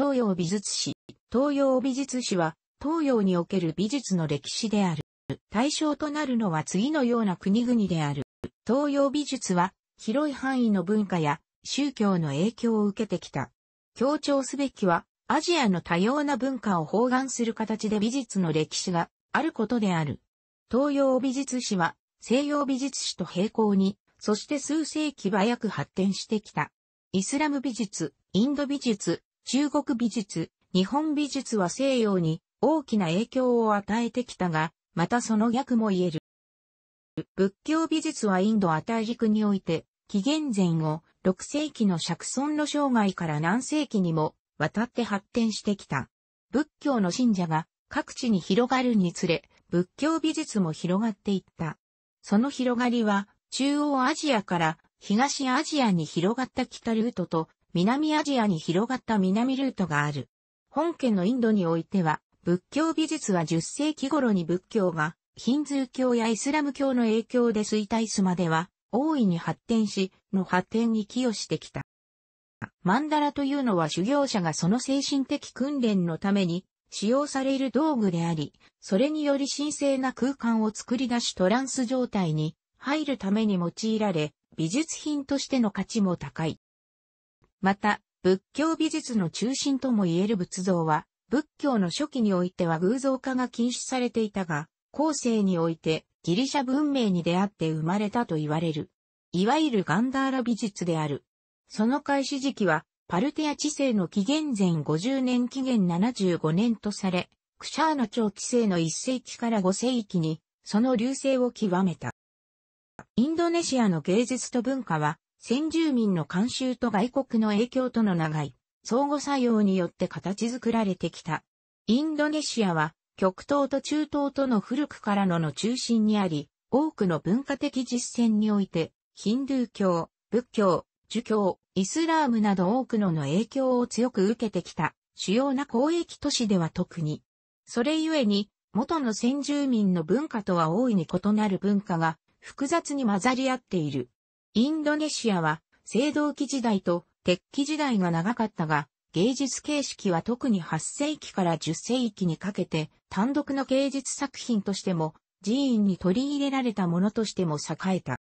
東洋美術史。東洋美術史は、東洋における美術の歴史である。対象となるのは次のような国々である。東洋美術は、広い範囲の文化や宗教の影響を受けてきた。強調すべきは、アジアの多様な文化を包含する形で美術の歴史があることである。東洋美術史は、西洋美術史と並行に、そして数世紀早く発展してきた。イスラム美術、インド美術、中国美術、日本美術は西洋に大きな影響を与えてきたが、またその逆も言える。仏教美術はインドアタイ陸において、紀元前後6世紀の釈尊の生涯から何世紀にも渡って発展してきた。仏教の信者が各地に広がるにつれ、仏教美術も広がっていった。その広がりは、中央アジアから東アジアに広がった北ルートと南アジアに広がった南ルートがある。本家のインドにおいては、仏教美術は10世紀頃に仏教が、ヒンズー教やイスラム教の影響で衰退すまでは、大いに発展し、の発展に寄与してきた。マンダラというのは修行者がその精神的訓練のために使用される道具であり、それにより神聖な空間を作り出しトランス状態に入るために用いられ、美術品としての価値も高い。また、仏教美術の中心とも言える仏像は、仏教の初期においては偶像化が禁止されていたが、後世においてギリシャ文明に出会って生まれたと言われる。いわゆるガンダーラ美術である。その開始時期は、パルテア治世の紀元前50年紀元75年とされ、クシャーナ朝治世の1世紀から5世紀に、その流星を極めた。インドネシアの芸術と文化は、先住民の慣習と外国の影響との長い相互作用によって形作られてきた。インドネシアは極東と中東との古くからのの中心にあり、多くの文化的実践において、ヒンドゥー教、仏教、儒教、イスラームなど多くのの影響を強く受けてきた主要な交易都市では特に。それゆえに、元の先住民の文化とは大いに異なる文化が複雑に混ざり合っている。インドネシアは、青銅器時代と鉄器時代が長かったが、芸術形式は特に8世紀から10世紀にかけて、単独の芸術作品としても、寺院に取り入れられたものとしても栄えた。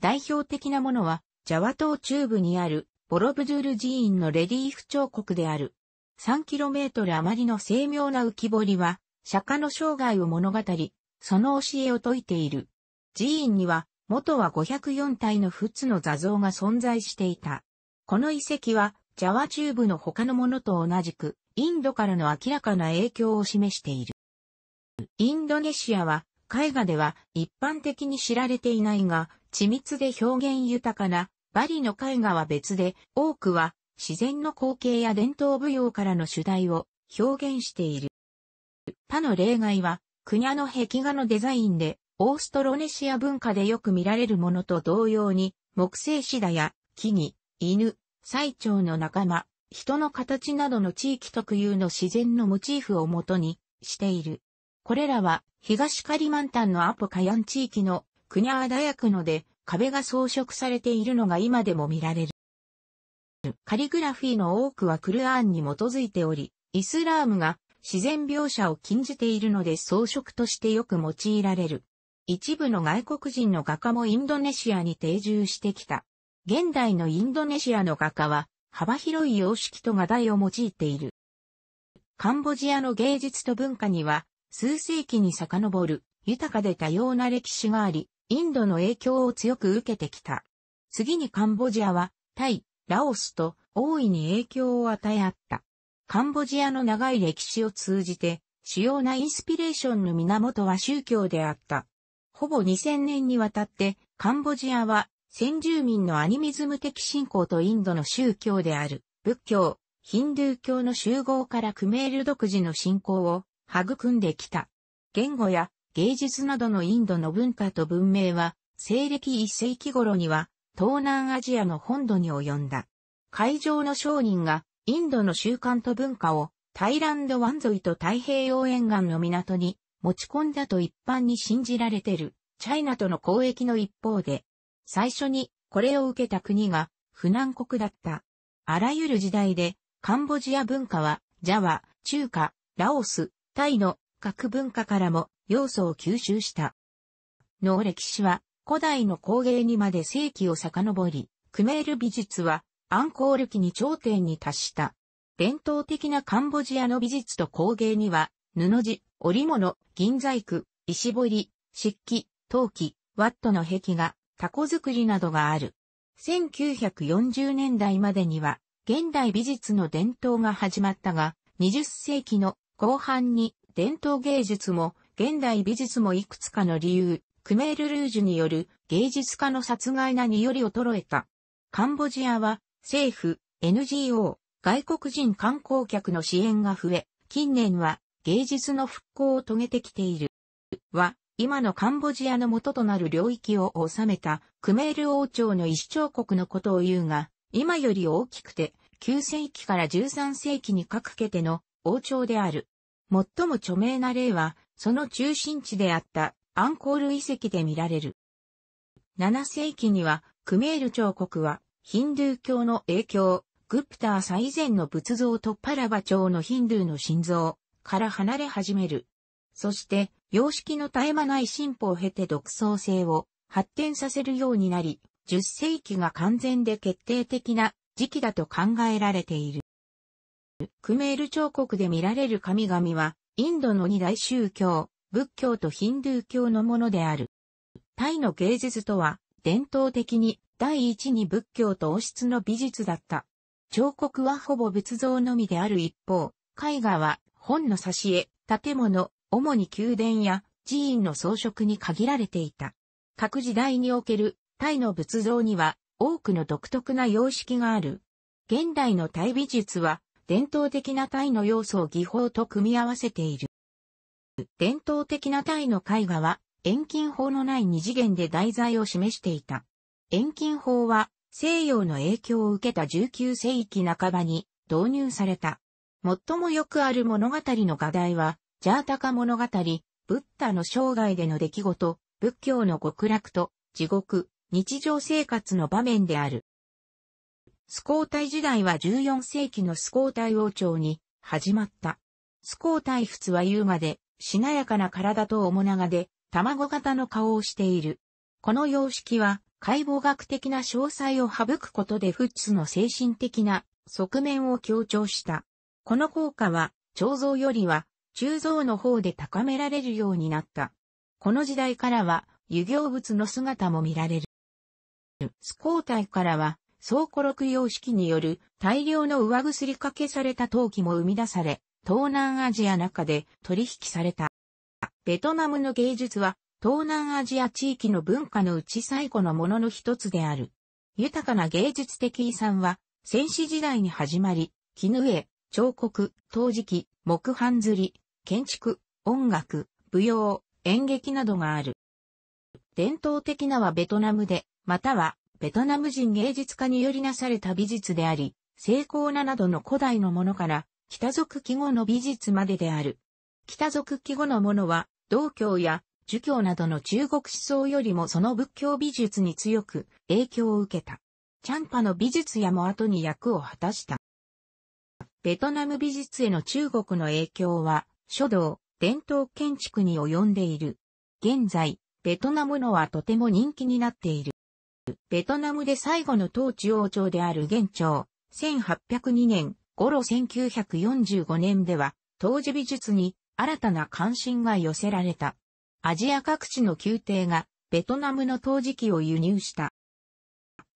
代表的なものは、ジャワ島中部にある、ボロブドゥール寺院のレリーフ彫刻である。3km 余りの精妙な浮き彫りは、釈迦の生涯を物語り、その教えを説いている。寺院には、元は504体のフツの座像が存在していた。この遺跡は、ジャワチューブの他のものと同じく、インドからの明らかな影響を示している。インドネシアは、絵画では一般的に知られていないが、緻密で表現豊かな、バリの絵画は別で、多くは自然の光景や伝統舞踊からの主題を表現している。他の例外は、国の壁画のデザインでオーストロネシア文化でよく見られるものと同様に、木製シダや木々、犬、最長の仲間、人の形などの地域特有の自然のモチーフをもとにしている。これらは東カリマンタンのアポカヤン地域のクニャーダヤクノで壁が装飾されているのが今でも見られる。カリグラフィーの多くはクルアーンに基づいており、イスラームが自然描写を禁じているので装飾としてよく用いられる。一部の外国人の画家もインドネシアに定住してきた。現代のインドネシアの画家は幅広い様式と画題を用いている。カンボジアの芸術と文化には数世紀に遡る豊かで多様な歴史があり、インドの影響を強く受けてきた。次にカンボジアはタイ、ラオスと大いに影響を与え合った。カンボジアの長い歴史を通じて、主要なインスピレーションの源は宗教であった。ほぼ2000年にわたって、カンボジアは先住民のアニミズム的信仰とインドの宗教である仏教、ヒンドゥー教の集合からクメール独自の信仰を育んできた。言語や芸術などのインドの文化と文明は西暦1世紀頃には東南アジアの本土に及んだ。会場の商人がインドの習慣と文化をタイランド湾沿いと太平洋沿岸の港に持ち込んだと一般に信じられてる、チャイナとの交易の一方で、最初にこれを受けた国が、不南国だった。あらゆる時代で、カンボジア文化は、ジャワ、中華、ラオス、タイの各文化からも要素を吸収した。の歴史は、古代の工芸にまで世紀を遡り、クメール美術は、アンコール期に頂点に達した。伝統的なカンボジアの美術と工芸には、布地、織物、銀細工、石彫り、漆器、陶器、ワットの壁画、タコ作りなどがある。1940年代までには、現代美術の伝統が始まったが、20世紀の後半に伝統芸術も現代美術もいくつかの理由、クメール・ルージュによる芸術家の殺害なにより衰えた。カンボジアは政府、NGO、外国人観光客の支援が増え、近年は芸術の復興を遂げてきている。は、今のカンボジアの元となる領域を治めたクメール王朝の一朝国のことを言うが、今より大きくて9世紀から13世紀にかけての王朝である。最も著名な例は、その中心地であったアンコール遺跡で見られる。7世紀にはクメール朝国はヒンドゥー教の影響、グプター最前の仏像とパラバ朝のヒンドゥーの心臓、から離れ始める。そして、様式の絶え間ない進歩を経て独創性を発展させるようになり、10世紀が完全で決定的な時期だと考えられている。クメール彫刻で見られる神々は、インドの二大宗教、仏教とヒンドゥー教のものである。タイの芸術とは、伝統的に第一に仏教と王室の美術だった。彫刻はほぼ仏像のみである一方、絵画は本の挿絵、建物、主に宮殿や寺院の装飾に限られていた。各時代におけるタイの仏像には多くの独特な様式がある。現代のタイ美術は伝統的なタイの要素を技法と組み合わせている。伝統的なタイの絵画は遠近法のない二次元で題材を示していた。遠近法は西洋の影響を受けた19世紀半ばに導入された。最もよくある物語の画題は、ジャータカ物語、ブッダの生涯での出来事、仏教の極楽と地獄、日常生活の場面である。スコータイ時代は14世紀のスコータイ王朝に始まった。スコータイ仏は優雅で、しなやかな体と面長で、卵型の顔をしている。この様式は、解剖学的な詳細を省くことでフツの精神的な側面を強調した。この効果は、彫像よりは、鋳造の方で高められるようになった。この時代からは、油行物の姿も見られる。スコータイからは、倉庫録様式による大量の上薬かけされた陶器も生み出され、東南アジア中で取引された。ベトナムの芸術は、東南アジア地域の文化のうち最古のものの一つである。豊かな芸術的遺産は、戦士時代に始まり、絹絵、彫刻、陶磁器、木版釣り、建築、音楽、舞踊、演劇などがある。伝統的なはベトナムで、またはベトナム人芸術家によりなされた美術であり、精巧ななどの古代のものから、北族記号の美術までである。北族記号のものは、道教や儒教などの中国思想よりもその仏教美術に強く影響を受けた。チャンパの美術やも後に役を果たした。ベトナム美術への中国の影響は、書道、伝統建築に及んでいる。現在、ベトナムのはとても人気になっている。ベトナムで最後の統治王朝である元朝、1802年、頃1945年では、当時美術に新たな関心が寄せられた。アジア各地の宮廷がベトナムの陶磁器を輸入した。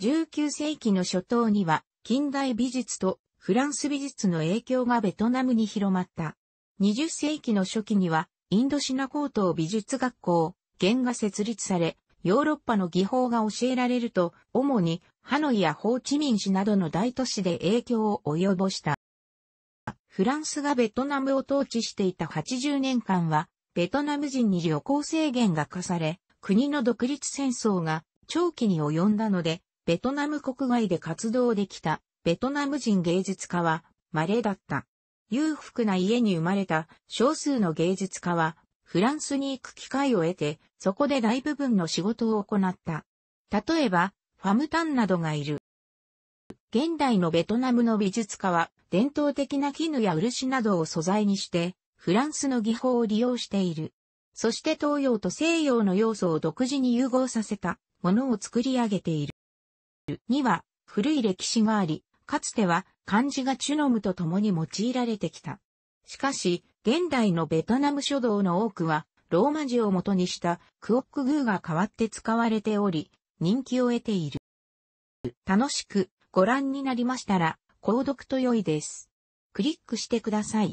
19世紀の初頭には近代美術とフランス美術の影響がベトナムに広まった。20世紀の初期には、インドシナ高等美術学校、弦が設立され、ヨーロッパの技法が教えられると、主にハノイやホーチミン市などの大都市で影響を及ぼした。フランスがベトナムを統治していた80年間は、ベトナム人に旅行制限が課され、国の独立戦争が長期に及んだので、ベトナム国外で活動できたベトナム人芸術家は稀だった。裕福な家に生まれた少数の芸術家は、フランスに行く機会を得て、そこで大部分の仕事を行った。例えば、ファムタンなどがいる。現代のベトナムの美術家は、伝統的な絹や漆などを素材にして、フランスの技法を利用している。そして東洋と西洋の要素を独自に融合させたものを作り上げている。には古い歴史があり、かつては漢字がチュノムと共に用いられてきた。しかし、現代のベトナム書道の多くは、ローマ字を元にしたクオックグーが代わって使われており、人気を得ている。楽しくご覧になりましたら、購読と良いです。クリックしてください。